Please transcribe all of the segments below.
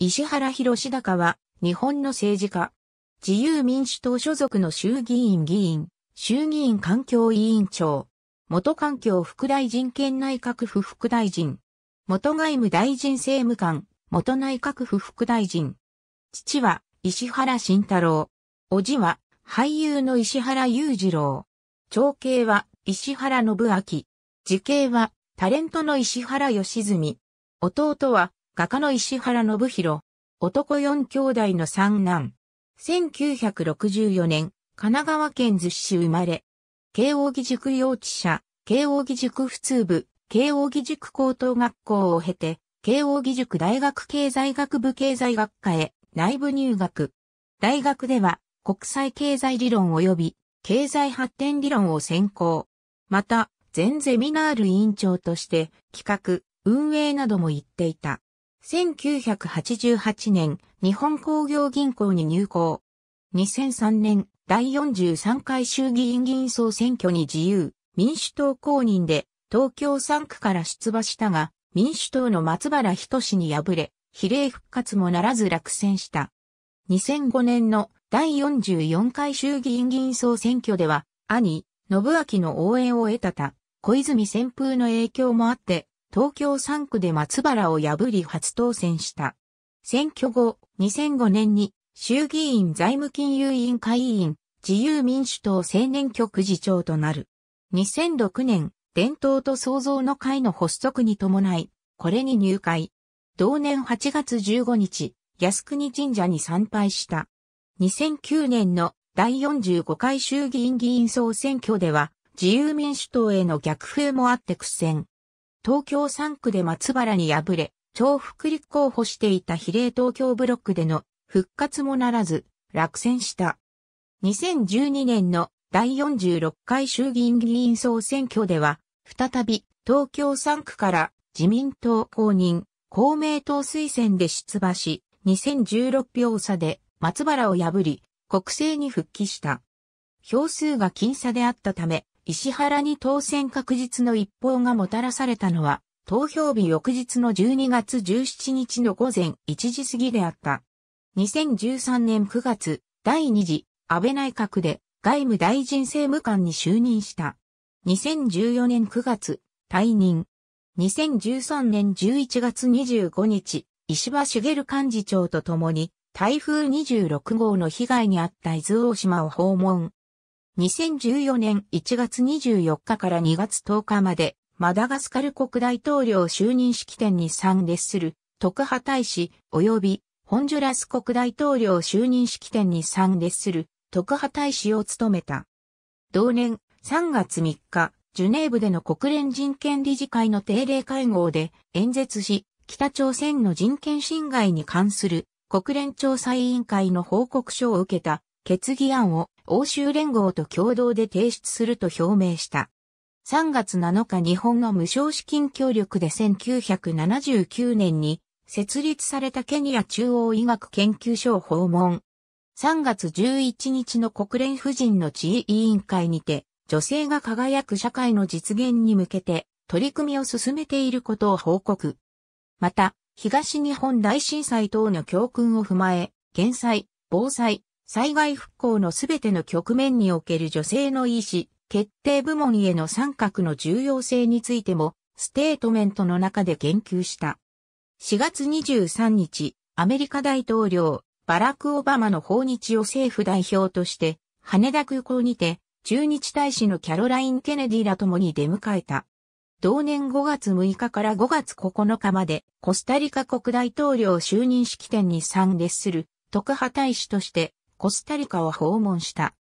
石原士高は、日本の政治家。自由民主党所属の衆議院議員、衆議院環境委員長。元環境副大臣兼内閣府副大臣。元外務大臣政務官、元内閣府副大臣。父は、石原慎太郎。叔父は、俳優の石原裕次郎。長兄は、石原信明。次兄は、タレントの石原良純。弟は、画家の石原信弘、男4兄弟の三男。1964年、神奈川県逗子市生まれ。慶応義塾幼稚舎、慶応義塾普通部、慶応義塾高等学校を経て、慶応義塾大学経済学部経済学科へ内部入学。大学では国際経済理論及び経済発展理論を専攻。また、全ゼミナール委員長として企画、運営なども言っていた。1988年、日本工業銀行に入行。2003年、第43回衆議院議員総選挙に自由、民主党公認で、東京3区から出馬したが、民主党の松原人志に敗れ、比例復活もならず落選した。2005年の第44回衆議院議員総選挙では、兄、信明の応援を得たた、小泉旋風の影響もあって、東京3区で松原を破り初当選した。選挙後、2005年に衆議院財務金融委員会委員、自由民主党青年局次長となる。2006年、伝統と創造の会の発足に伴い、これに入会。同年8月15日、靖国神社に参拝した。2009年の第45回衆議院議員総選挙では、自由民主党への逆風もあって苦戦。東京3区で松原に敗れ、重複立候補していた比例東京ブロックでの復活もならず、落選した。2012年の第46回衆議院議員総選挙では、再び東京3区から自民党公認、公明党推薦で出馬し、2016票差で松原を破り、国政に復帰した。票数が僅差であったため、石原に当選確実の一報がもたらされたのは、投票日翌日の12月17日の午前1時過ぎであった。2013年9月、第2次安倍内閣で外務大臣政務官に就任した。2014年9月、退任。2013年11月25日、石破茂幹事長と共に台風26号の被害に遭った伊豆大島を訪問。2014年1月24日から2月10日まで、マダガスカル国大統領就任式典に参列する、特派大使、及び、ホンジュラス国大統領就任式典に参列する、特派大使を務めた。同年3月3日、ジュネーブでの国連人権理事会の定例会合で演説し、北朝鮮の人権侵害に関する国連調査委員会の報告書を受けた決議案を欧州連合と共同で提出すると表明した。3月7日日本の無償資金協力で1979年に設立されたケニア中央医学研究所を訪問。3月11日の国連婦人の地位委員会にて、女性が輝く社会の実現に向けて取り組みを進めていることを報告。また、東日本大震災等の教訓を踏まえ、減災、防災、災害復興のすべての局面における女性の意思、決定部門への参画の重要性についても、ステートメントの中で言及した。4月23日、アメリカ大統領、バラク・オバマの訪日を政府代表として、羽田空港にて、駐日大使のキャロライン・ケネディらともに出迎えた。同年5月6日から5月9日まで、コスタリカ国大統領就任式典に参列する、特派大使として、コスタリカを訪問した。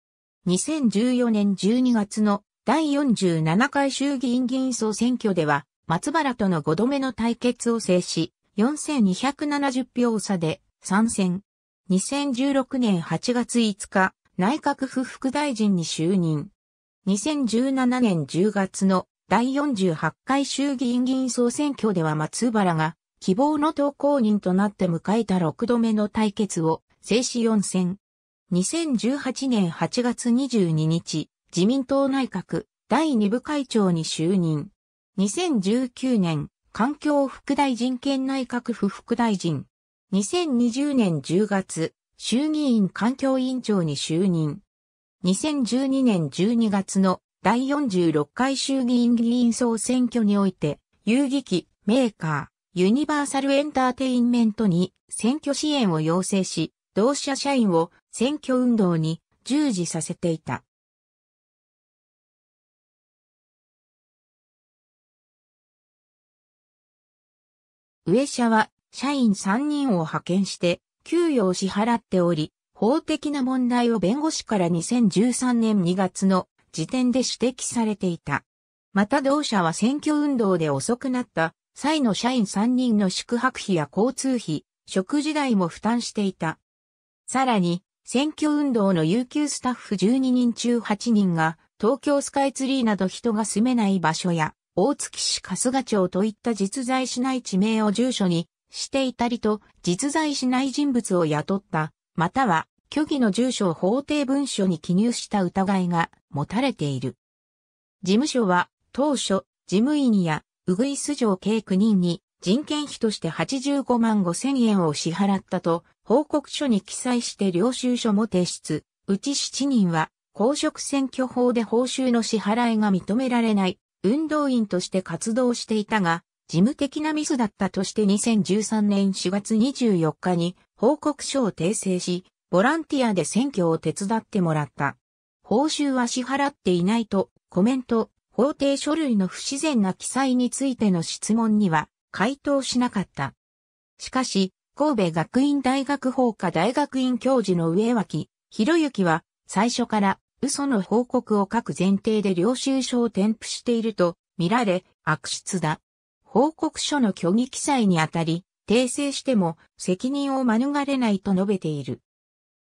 2014年12月の第47回衆議院議員総選挙では、松原との5度目の対決を制し、4270票差で参戦。2016年8月5日、内閣府副大臣に就任。2017年10月の第48回衆議院議員総選挙では松原が希望の投稿人となって迎えた6度目の対決を制止4戦。2018年8月22日、自民党内閣第2部会長に就任。2019年、環境副大臣兼内閣府副大臣。2020年10月、衆議院環境委員長に就任。2012年12月の第46回衆議院議員総選挙において、遊戯機、メーカー、ユニバーサルエンターテインメントに選挙支援を要請し、同社社員を選挙運動に従事させていた。上社は社員3人を派遣して給与を支払っており、法的な問題を弁護士から2013年2月の時点で指摘されていた。また同社は選挙運動で遅くなった際の社員3人の宿泊費や交通費、食事代も負担していた。さらに、選挙運動の有給スタッフ12人中8人が、東京スカイツリーなど人が住めない場所や、大月市春日町といった実在しない地名を住所にしていたりと、実在しない人物を雇った、または、虚偽の住所を法定文書に記入した疑いが持たれている。事務所は、当初、事務員や、うぐいす城計9人に、人件費として85万5千円を支払ったと、報告書に記載して領収書も提出。うち7人は、公職選挙法で報酬の支払いが認められない、運動員として活動していたが、事務的なミスだったとして2013年4月24日に報告書を訂正し、ボランティアで選挙を手伝ってもらった。報酬は支払っていないと、コメント、法定書類の不自然な記載についての質問には回答しなかった。しかし、神戸学院大学法科大学院教授の上脇、博之は、最初から嘘の報告を書く前提で領収書を添付していると見られ、悪質だ。報告書の虚偽記載にあたり、訂正しても責任を免れないと述べている。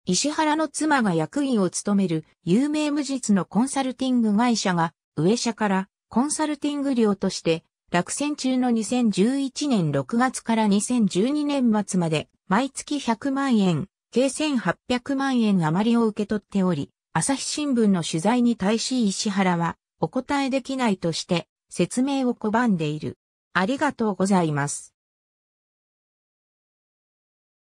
石原の妻が役員を務める有名無実のコンサルティング会社が、上社からコンサルティング料として落選中の2011年6月から2012年末まで、毎月100万円、計1800万円余りを受け取っており、朝日新聞の取材に対し石原は、お答えできないとして、説明を拒んでいる。ありがとうございます。